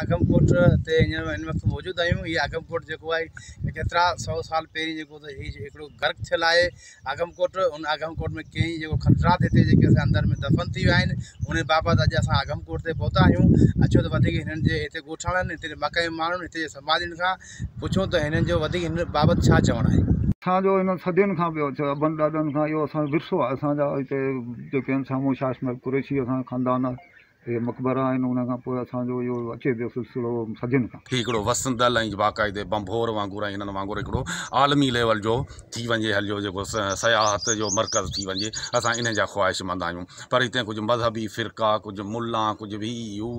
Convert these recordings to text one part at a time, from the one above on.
आगमकोट ते हींअर हिन वक़्तु आगमकोट जो है केतरा सौ साल पहिरीं जेको गर्क थल है आगमकोट उन आगमकोट में कई जेको खंडरात हिते जेके असां अंदरि में दफ़न थी विया आहिनि उन बाबति अॼु असां आगमकोट ते पहुता आहियूं अचो तो इतने हिननि जे हिते ॻोठाणनि हिते मकाई माण्हुनि हिते जे समाजनि खां पुछूं त हिननि जो वधीक हिन बाबति छा चवणु आहे असांजो हिन सदियुनि खां पियो अचे अबनि ॾाॾनि खां इहो असांजो विरसो कुरेशी असांजो ख़ानदान आहे इहे मक़बर आहिनि पोइ असांजो इहो हीउ हिकिड़ो वसंदल ऐं बाक़ाइदे वांगुरु ऐं हिननि वांगुरु हिकिड़ो आलमी लेवल जो थी वञे जेको सयाहत जो मर्कज़ थी वञे असां इन जा आहियूं पर हिते कुझु मज़हबी फ़िरका कुझु मुला कुझु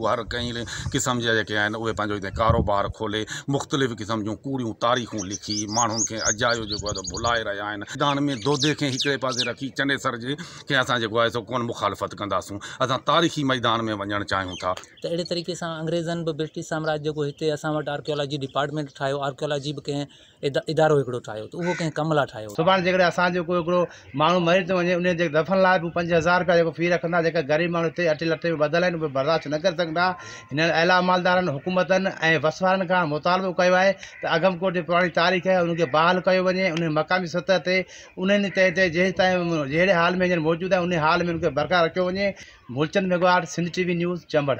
हर कंहिं क़िस्म जा जेके आहिनि उहे पंहिंजो हिते कारोबार खोले मुख़्तलिफ़ क़िस्म जूं कूड़ियूं तारीखूं लिखी माण्हुनि खे अजायो जेको आहे भुलाए रहिया आहिनि में खे हिकिड़े पासे रखी जे असां जेको आहे सो कोन मुखालफ़त कंदासूं असां तारीख़ी मैदान में में वञणु चाहियूं था अहिड़े तरीक़े सां अंग्रेज़नि बि ब्रिटिश साम्राज्य जेको हिते असां वटि आर्कियोलॉजी डिपार्टमेंट ठाहियो आर्कियोलॉजी बि कंहिं इदारो हिकिड़ो ठाहियो त उहो कंहिं कम लाइ ठाहियो सुभाणे जेकॾहिं असांजो को हिकिड़ो माण्हू मरी थो वञे उन जे दफ़नि लाइ बि पंज हज़ार रुपया जेको फी रखंदा जेके ग़रीब माण्हू हिते अठे लखे ॿधलु आहिनि उहे बर्दाश्त न करे सघंदा हिननि अला मालदारनि हुकूमतनि ऐं वसवाड़नि खां मुतालबो कयो आहे त अगमकोट जी पुराणी तारीख़ आहे उनखे बहाल कयो वञे उन मक़ामी सतह ते उन तंहिं ताईं जहिड़े हाल में मौजूदु आहे उन हाल में बरक़ार रखियो वञे मूलचंद मेघवार सिंध टीवी न्यूज़ चंबड़